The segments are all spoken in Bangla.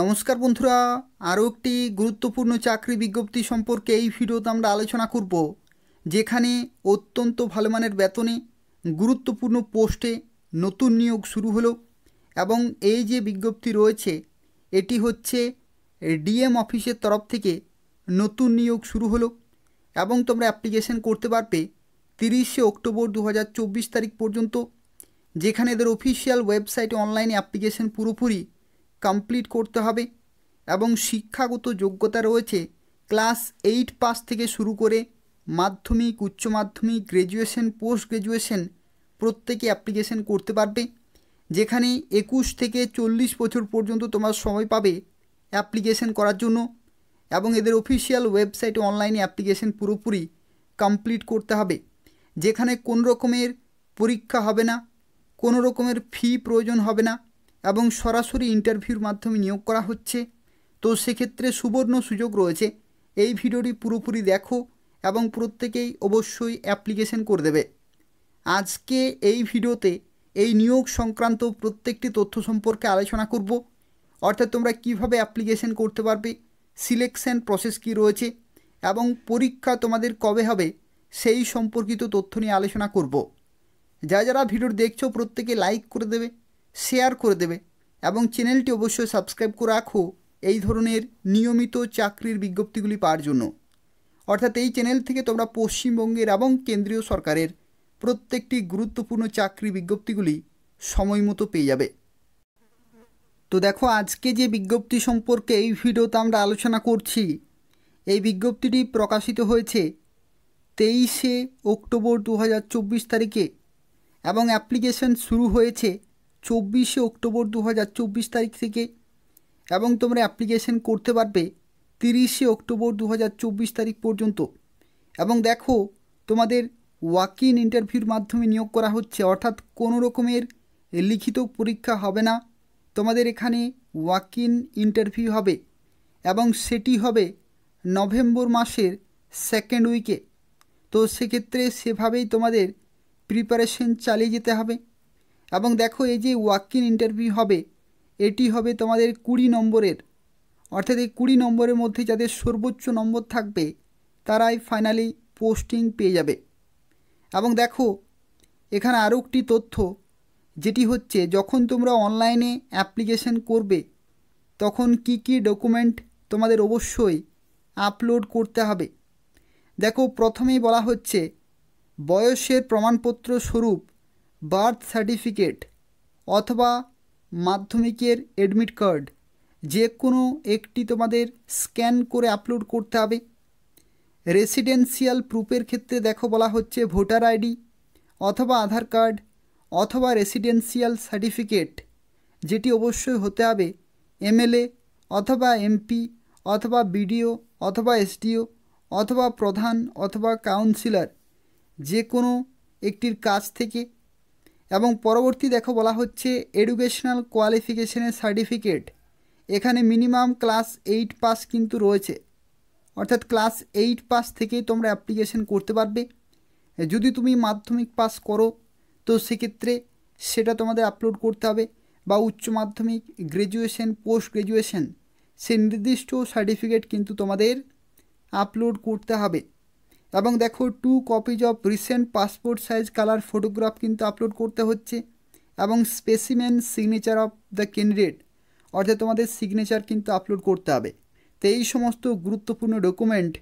নমস্কার বন্ধুরা আরও একটি গুরুত্বপূর্ণ চাকরি বিজ্ঞপ্তি সম্পর্কে এই ভিডিওতে আমরা আলোচনা করব যেখানে অত্যন্ত ভালো মানের বেতনে গুরুত্বপূর্ণ পোস্টে নতুন নিয়োগ শুরু হলো এবং এই যে বিজ্ঞপ্তি রয়েছে এটি হচ্ছে ডিএম অফিসের তরফ থেকে নতুন নিয়োগ শুরু হলো এবং তোমরা অ্যাপ্লিকেশন করতে পারবে তিরিশে অক্টোবর দু তারিখ পর্যন্ত যেখানে এদের অফিসিয়াল ওয়েবসাইটে অনলাইনে অ্যাপ্লিকেশান পুরোপুরি কমপ্লিট করতে হবে এবং শিক্ষাগত যোগ্যতা রয়েছে ক্লাস এইট পাস থেকে শুরু করে মাধ্যমিক উচ্চ মাধ্যমিক গ্র্যাজুয়েশন পোস্ট গ্র্যাজুয়েশন প্রত্যেকে অ্যাপ্লিকেশন করতে পারবে যেখানে একুশ থেকে চল্লিশ বছর পর্যন্ত তোমার সময় পাবে অ্যাপ্লিকেশন করার জন্য এবং এদের অফিসিয়াল ওয়েবসাইটে অনলাইনে অ্যাপ্লিকেশন পুরোপুরি কমপ্লিট করতে হবে যেখানে কোন রকমের পরীক্ষা হবে না কোনো রকমের ফি প্রয়োজন হবে না এবং সরাসরি ইন্টারভিউর মাধ্যমে নিয়োগ করা হচ্ছে তো সেক্ষেত্রে সুবর্ণ সুযোগ রয়েছে এই ভিডিওটি পুরোপুরি দেখো এবং প্রত্যেকেই অবশ্যই অ্যাপ্লিকেশন করে দেবে আজকে এই ভিডিওতে এই নিয়োগ সংক্রান্ত প্রত্যেকটি তথ্য সম্পর্কে আলোচনা করব অর্থাৎ তোমরা কিভাবে অ্যাপ্লিকেশন করতে পারবে সিলেকশন প্রসেস কি রয়েছে এবং পরীক্ষা তোমাদের কবে হবে সেই সম্পর্কিত তথ্য নিয়ে আলোচনা করব যা যারা ভিডিও দেখছো প্রত্যেকে লাইক করে দেবে শেয়ার করে দেবে এবং চ্যানেলটি অবশ্যই সাবস্ক্রাইব করে রাখো এই ধরনের নিয়মিত চাকরির বিজ্ঞপ্তিগুলি পাওয়ার জন্য অর্থাৎ এই চ্যানেল থেকে তোমরা পশ্চিমবঙ্গের এবং কেন্দ্রীয় সরকারের প্রত্যেকটি গুরুত্বপূর্ণ চাকরি বিজ্ঞপ্তিগুলি সময় মতো পেয়ে যাবে তো দেখো আজকে যে বিজ্ঞপ্তি সম্পর্কে এই ভিডিওতে আমরা আলোচনা করছি এই বিজ্ঞপ্তিটি প্রকাশিত হয়েছে তেইশে অক্টোবর দু তারিখে এবং অ্যাপ্লিকেশন শুরু হয়েছে চব্বিশে অক্টোবর দু তারিখ থেকে এবং তোমরা অ্যাপ্লিকেশন করতে পারবে তিরিশে অক্টোবর দু তারিখ পর্যন্ত এবং দেখো তোমাদের ওয়াক ইন ইন্টারভিউর মাধ্যমে নিয়োগ করা হচ্ছে অর্থাৎ কোনো রকমের লিখিত পরীক্ষা হবে না তোমাদের এখানে ওয়াক ইন ইন্টারভিউ হবে এবং সেটি হবে নভেম্বর মাসের সেকেন্ড উইকে তো সেক্ষেত্রে সেভাবেই তোমাদের প্রিপারেশন চালিয়ে যেতে হবে এবং দেখো এই যে ওয়াক ইন ইন্টারভিউ হবে এটি হবে তোমাদের কুড়ি নম্বরের অর্থাৎ এই কুড়ি নম্বরের মধ্যে যাদের সর্বোচ্চ নম্বর থাকবে তারাই ফাইনালি পোস্টিং পেয়ে যাবে এবং দেখো এখানে আরও একটি তথ্য যেটি হচ্ছে যখন তোমরা অনলাইনে অ্যাপ্লিকেশন করবে তখন কি কি ডকুমেন্ট তোমাদের অবশ্যই আপলোড করতে হবে দেখো প্রথমেই বলা হচ্ছে বয়সের প্রমাণপত্র স্বরূপ বার্থ সার্টিফিকেট অথবা মাধ্যমিকের অ্যাডমিট কার্ড যে কোনো একটি তোমাদের স্ক্যান করে আপলোড করতে হবে রেসিডেন্সিয়াল প্রুফের ক্ষেত্রে দেখো বলা হচ্ছে ভোটার আইডি অথবা আধার কার্ড অথবা রেসিডেন্সিয়াল সার্টিফিকেট যেটি অবশ্যই হতে হবে এমএলএ অথবা এমপি অথবা বিডিও অথবা এসডিও অথবা প্রধান অথবা কাউন্সিলর যে কোনো একটির কাছ থেকে এবং পরবর্তী দেখো বলা হচ্ছে এডুকেশনাল কোয়ালিফিকেশনের সার্টিফিকেট এখানে মিনিমাম ক্লাস এইট পাস কিন্তু রয়েছে অর্থাৎ ক্লাস এইট পাস থেকেই তোমরা অ্যাপ্লিকেশন করতে পারবে যদি তুমি মাধ্যমিক পাস করো তো সেক্ষেত্রে সেটা তোমাদের আপলোড করতে হবে বা উচ্চ মাধ্যমিক গ্র্যাজুয়েশন পোস্ট গ্রাজুয়েশন সে নির্দিষ্ট সার্টিফিকেট কিন্তু তোমাদের আপলোড করতে হবে এবং দেখো two copies of recent passport size colour photograph কিন্তু আপলোড করতে হচ্ছে এবং specimen signature of the candidate অর্থাৎ তোমাদের সিগনেচার কিন্তু আপলোড করতে হবে তো এই সমস্ত গুরুত্বপূর্ণ ডকুমেন্ট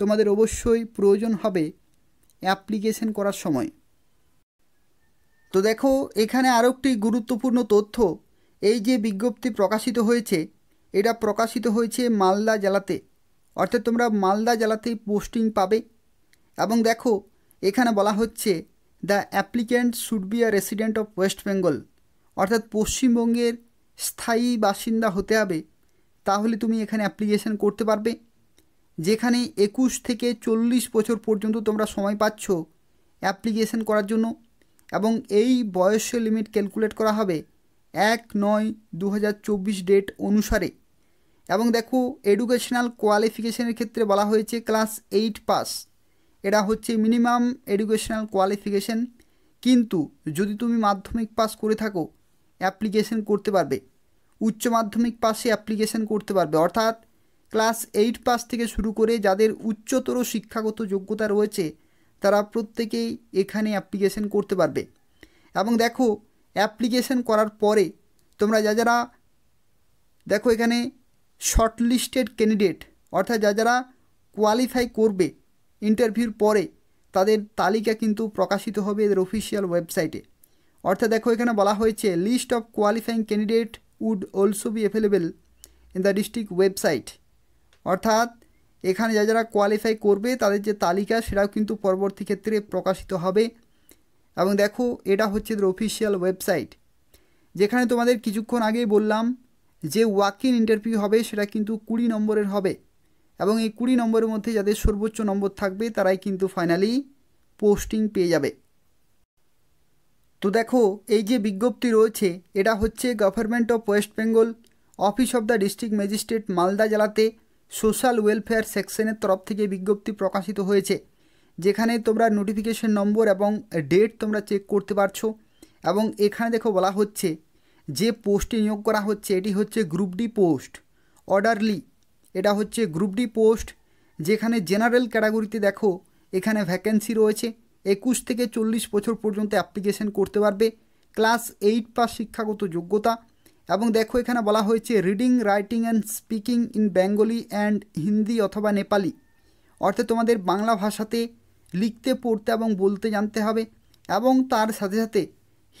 তোমাদের অবশ্যই প্রয়োজন হবে অ্যাপ্লিকেশন করার সময় তো দেখো এখানে আরও একটি গুরুত্বপূর্ণ তথ্য এই যে বিজ্ঞপ্তি প্রকাশিত হয়েছে এটা প্রকাশিত হয়েছে মালদা জেলাতে অর্থাৎ তোমরা মালদা জেলাতেই পোস্টিং পাবে এবং দেখো এখানে বলা হচ্ছে the applicant should be a resident of West Bengal অর্থাৎ পশ্চিমবঙ্গের স্থায়ী বাসিন্দা হতে হবে তাহলে তুমি এখানে অ্যাপ্লিকেশান করতে পারবে যেখানে একুশ থেকে চল্লিশ বছর পর্যন্ত তোমরা সময় পাচ্ছ অ্যাপ্লিকেশান করার জন্য এবং এই বয়সের লিমিট ক্যালকুলেট করা হবে এক নয় দু ডেট অনুসারে এবং দেখো এডুকেশনাল কোয়ালিফিকেশনের ক্ষেত্রে বলা হয়েছে ক্লাস এইট পাস এটা হচ্ছে মিনিমাম এডুকেশনাল কোয়ালিফিকেশন কিন্তু যদি তুমি মাধ্যমিক পাস করে থাকো অ্যাপ্লিকেশন করতে পারবে উচ্চ মাধ্যমিক পাশে অ্যাপ্লিকেশন করতে পারবে অর্থাৎ ক্লাস এইট পাস থেকে শুরু করে যাদের উচ্চতর শিক্ষাগত যোগ্যতা রয়েছে তারা প্রত্যেকেই এখানে অ্যাপ্লিকেশন করতে পারবে এবং দেখো অ্যাপ্লিকেশন করার পরে তোমরা যা যারা দেখো এখানে শর্টলিস্টেড ক্যান্ডিডেট অর্থাৎ যা যারা কোয়ালিফাই করবে ইন্টারভিউর পরে তাদের তালিকা কিন্তু প্রকাশিত হবে এদের অফিসিয়াল ওয়েবসাইটে অর্থাৎ দেখো এখানে বলা হয়েছে list of qualifying candidate would also be available in the district website অর্থাৎ এখানে যা যারা কোয়ালিফাই করবে তাদের যে তালিকা সেটাও কিন্তু পরবর্তী ক্ষেত্রে প্রকাশিত হবে এবং দেখো এটা হচ্ছে এদের অফিসিয়াল ওয়েবসাইট যেখানে তোমাদের কিছুক্ষণ আগেই বললাম যে ওয়াক ইন ইন্টারভিউ হবে সেটা কিন্তু কুড়ি নম্বরের হবে এবং এই কুড়ি নম্বরের মধ্যে যাদের সর্বোচ্চ নম্বর থাকবে তারাই কিন্তু ফাইনালি পোস্টিং পেয়ে যাবে তো দেখো এই যে বিজ্ঞপ্তি রয়েছে এটা হচ্ছে government of West Bengal office of the district magistrate Malda জেলাতে সোশ্যাল ওয়েলফেয়ার সেকশনের তরফ থেকে বিজ্ঞপ্তি প্রকাশিত হয়েছে যেখানে তোমরা নোটিফিকেশন নম্বর এবং ডেট তোমরা চেক করতে পারছো এবং এখানে দেখো বলা হচ্ছে যে পোস্টে নিয়োগ করা হচ্ছে এটি হচ্ছে গ্রুপ ডি পোস্ট অর্ডারলি এটা হচ্ছে গ্রুপ ডি পোস্ট যেখানে জেনারেল ক্যাটাগরিতে দেখো এখানে ভ্যাকেন্সি রয়েছে একুশ থেকে চল্লিশ বছর পর্যন্ত অ্যাপ্লিকেশন করতে পারবে ক্লাস এইট পাস শিক্ষাগত যোগ্যতা এবং দেখো এখানে বলা হয়েছে reading writing and speaking in Bengali and Hindi অথবা নেপালি অর্থাৎ তোমাদের বাংলা ভাষাতে লিখতে পড়তে এবং বলতে জানতে হবে এবং তার সাথে সাথে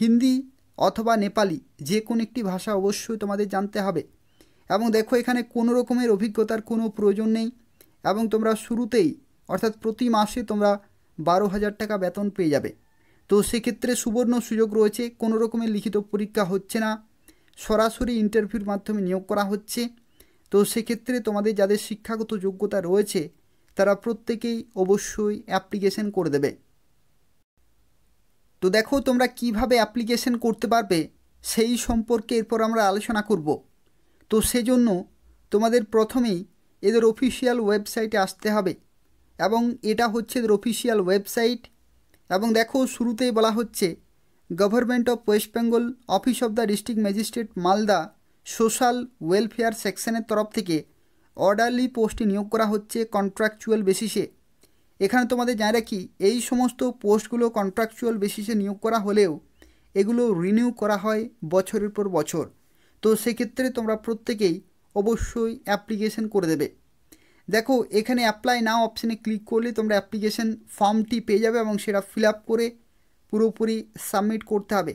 হিন্দি অথবা নেপালি যে কোনো একটি ভাষা অবশ্যই তোমাদের জানতে হবে এবং দেখো এখানে কোনো রকমের অভিজ্ঞতার কোনো প্রয়োজন নেই এবং তোমরা শুরুতেই অর্থাৎ প্রতি মাসে তোমরা বারো হাজার টাকা বেতন পেয়ে যাবে তো সেক্ষেত্রে সুবর্ণ সুযোগ রয়েছে কোনো রকমের লিখিত পরীক্ষা হচ্ছে না সরাসরি ইন্টারভিউর মাধ্যমে নিয়োগ করা হচ্ছে তো সেক্ষেত্রে তোমাদের যাদের শিক্ষাগত যোগ্যতা রয়েছে তারা প্রত্যেকেই অবশ্যই অ্যাপ্লিকেশন করে দেবে তো দেখো তোমরা কিভাবে অ্যাপ্লিকেশন করতে পারবে সেই সম্পর্কে এরপর আমরা আলোচনা করবো তো সেজন্য তোমাদের প্রথমেই এদের অফিসিয়াল ওয়েবসাইটে আসতে হবে এবং এটা হচ্ছে এদের অফিসিয়াল ওয়েবসাইট এবং দেখো শুরুতেই বলা হচ্ছে government of West Bengal office of the district magistrate Malda social welfare সেকশনের তরফ থেকে অর্ডারলি পোস্টে নিয়োগ করা হচ্ছে কন্ট্রাকচুয়াল বেসিসে এখানে তোমাদের জানা রাখি এই সমস্ত পোস্টগুলো কন্ট্রাকচুয়াল বেসিসে নিয়োগ করা হলেও এগুলো রিনিউ করা হয় বছরের পর বছর তো সেক্ষেত্রে তোমরা প্রত্যেকেই অবশ্যই অ্যাপ্লিকেশন করে দেবে দেখো এখানে অ্যাপ্লাই নাও অপশানে ক্লিক করলে তোমরা অ্যাপ্লিকেশান ফর্মটি পেয়ে যাবে এবং সেটা ফিল করে পুরোপুরি সাবমিট করতে হবে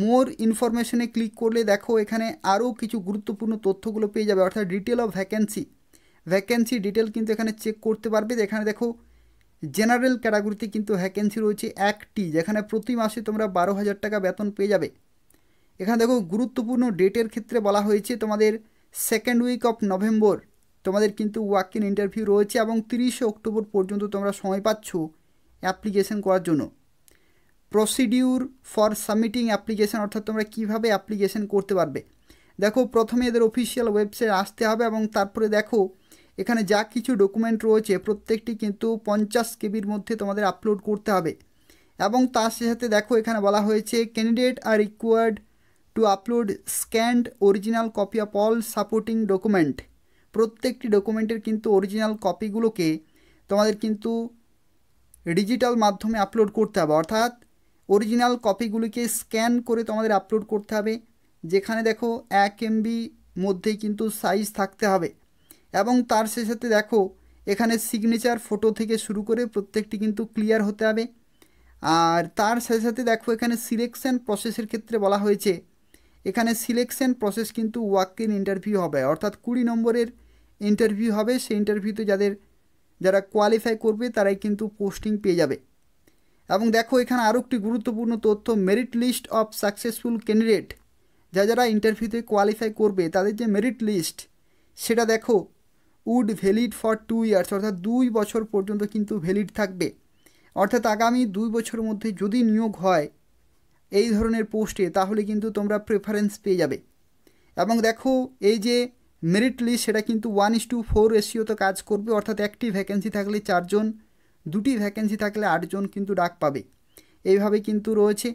মোর ইনফরমেশনে ক্লিক করলে দেখো এখানে আরও কিছু গুরুত্বপূর্ণ তথ্যগুলো পেয়ে যাবে অর্থাৎ detail of vacancy vacancy detail কিন্তু এখানে চেক করতে পারবে এখানে দেখো জেনারেল ক্যাটাগরিতে কিন্তু ভ্যাকেন্সি রয়েছে একটি যেখানে প্রতি মাসে তোমরা বারো হাজার টাকা বেতন পেয়ে যাবে এখানে দেখো গুরুত্বপূর্ণ ডেটের ক্ষেত্রে বলা হয়েছে তোমাদের সেকেন্ড উইক অফ নভেম্বর তোমাদের কিন্তু ওয়াক ইন ইন্টারভিউ রয়েছে এবং তিরিশে অক্টোবর পর্যন্ত তোমরা সময় পাচ্ছ অ্যাপ্লিকেশন করার জন্য প্রসিডিউর ফর সাবমিটিং অ্যাপ্লিকেশান অর্থাৎ তোমরা কীভাবে অ্যাপ্লিকেশান করতে পারবে দেখো প্রথমে এদের অফিসিয়াল ওয়েবসাইট আসতে হবে এবং তারপরে দেখো এখানে যা কিছু ডকুমেন্ট রয়েছে প্রত্যেকটি কিন্তু পঞ্চাশ কেবির মধ্যে তোমাদের আপলোড করতে হবে এবং তার সাথে দেখো এখানে বলা হয়েছে candidate are required to upload scanned original copy of all supporting document প্রত্যেকটি ডকুমেন্টের কিন্তু অরিজিনাল কপিগুলোকে তোমাদের কিন্তু ডিজিটাল মাধ্যমে আপলোড করতে হবে অর্থাৎ অরিজিনাল কপিগুলিকে স্ক্যান করে তোমাদের আপলোড করতে হবে যেখানে দেখো এক এমবি মধ্যেই কিন্তু সাইজ থাকতে হবে এবং তার সাথে দেখো এখানে সিগনেচার ফটো থেকে শুরু করে প্রত্যেকটি কিন্তু ক্লিয়ার হতে হবে আর তার সাথে সাথে দেখো এখানে সিলেকশন প্রসেসের ক্ষেত্রে বলা হয়েছে এখানে সিলেকশন প্রসেস কিন্তু ওয়াক ইন ইন্টারভিউ হবে অর্থাৎ কুড়ি নম্বরের ইন্টারভিউ হবে সেই ইন্টারভিউতে যাদের যারা কোয়ালিফাই করবে তারাই কিন্তু পোস্টিং পেয়ে যাবে এবং দেখো এখানে আরও একটি গুরুত্বপূর্ণ তথ্য merit list of successful candidate যা যারা ইন্টারভিউতে কোয়ালিফাই করবে তাদের যে মেরিট লিস্ট সেটা দেখো would valid for two years অর্থাৎ দুই বছর পর্যন্ত কিন্তু ভ্যালিড থাকবে অর্থাৎ আগামী দুই বছরের মধ্যে যদি নিয়োগ হয় এই ধরনের পোস্টে তাহলে কিন্তু তোমরা প্রেফারেন্স পেয়ে যাবে এবং দেখো এই যে মেরিট লিস্ট সেটা কিন্তু ওয়ান ইস টু ফোর রেশিওতে কাজ করবে অর্থাৎ একটি ভ্যাকেন্সি থাকলে চারজন দুটি ভ্যাকেন্সি থাকলে আটজন কিন্তু ডাক পাবে এইভাবে কিন্তু রয়েছে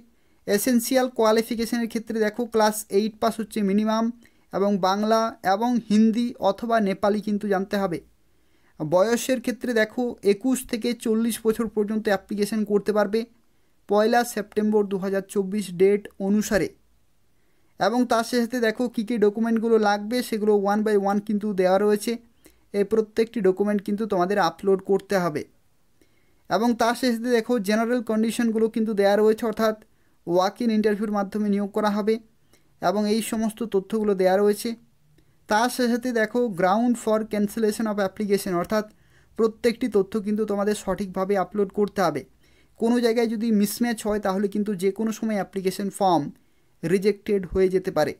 এসেন্সিয়াল কোয়ালিফিকেশনের ক্ষেত্রে দেখো ক্লাস এইট পাস হচ্ছে মিনিমাম এবং বাংলা এবং হিন্দি অথবা নেপালি কিন্তু জানতে হবে বয়সের ক্ষেত্রে দেখো একুশ থেকে চল্লিশ বছর পর্যন্ত অ্যাপ্লিকেশন করতে পারবে পয়লা সেপ্টেম্বর দু হাজার চব্বিশ ডেট অনুসারে এবং তার সাথে দেখো কী কী ডকুমেন্টগুলো লাগবে সেগুলো ওয়ান বাই ওয়ান কিন্তু দেওয়া রয়েছে এই প্রত্যেকটি ডকুমেন্ট কিন্তু তোমাদের আপলোড করতে হবে এবং তার সাথে দেখো জেনারেল কন্ডিশনগুলো কিন্তু দেওয়া রয়েছে অর্থাৎ ওয়াক ইন ইন্টারভিউর মাধ্যমে নিয়োগ করা হবে এবং এই সমস্ত তথ্যগুলো দেওয়া রয়েছে তার সাথে দেখো ground for cancellation of application অর্থাৎ প্রত্যেকটি তথ্য কিন্তু তোমাদের সঠিকভাবে আপলোড করতে হবে কোনো জায়গায় যদি মিসম্যাচ হয় তাহলে কিন্তু যে কোনো সময় অ্যাপ্লিকেশন ফর্ম রিজেক্টেড হয়ে যেতে পারে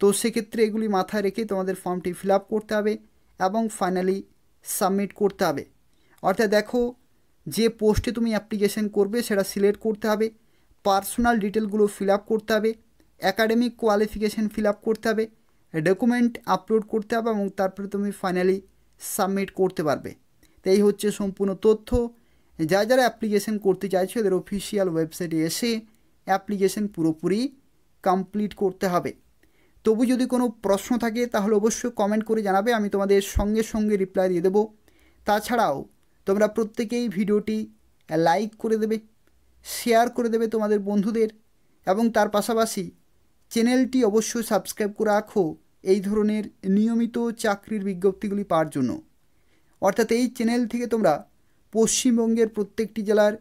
তো সেক্ষেত্রে এগুলি মাথায় রেখে তোমাদের ফর্মটি ফিল করতে হবে এবং ফাইনালি সাবমিট করতে হবে অর্থাৎ দেখো যে পোস্টে তুমি অ্যাপ্লিকেশন করবে সেটা সিলেক্ট করতে হবে পার্সোনাল ডিটেলগুলো ফিল করতে হবে অ্যাকাডেমিক কোয়ালিফিকেশান ফিল করতে হবে ডকুমেন্ট আপলোড করতে হবে এবং তারপরে তুমি ফাইনালি সাবমিট করতে পারবে তো এই হচ্ছে সম্পূর্ণ তথ্য যারা যারা অ্যাপ্লিকেশন করতে চাইছো এদের অফিসিয়াল ওয়েবসাইটে এসে অ্যাপ্লিকেশন পুরোপুরি কমপ্লিট করতে হবে তবু যদি কোনো প্রশ্ন থাকে তাহলে অবশ্যই কমেন্ট করে জানাবে আমি তোমাদের সঙ্গে সঙ্গে রিপ্লাই দিয়ে দেবো তাছাড়াও তোমরা প্রত্যেকেই ভিডিওটি লাইক করে দেবে শেয়ার করে দেবে তোমাদের বন্ধুদের এবং তার পাশাপাশি চ্যানেলটি অবশ্যই সাবস্ক্রাইব করে রাখো এই ধরনের নিয়মিত চাকরির বিজ্ঞপ্তিগুলি পাওয়ার জন্য অর্থাৎ এই চ্যানেল থেকে তোমরা পশ্চিমবঙ্গের প্রত্যেকটি জেলার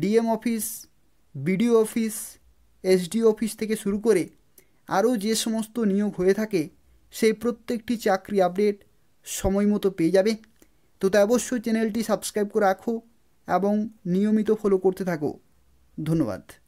DM office BDO office SDO office থেকে শুরু করে আরও যে সমস্ত নিয়োগ হয়ে থাকে সেই প্রত্যেকটি চাকরি আপডেট সময় মতো পেয়ে যাবে তো তাই অবশ্যই চ্যানেলটি সাবস্ক্রাইব করে রাখো এবং নিয়মিত ফলো করতে থাকো ধন্যবাদ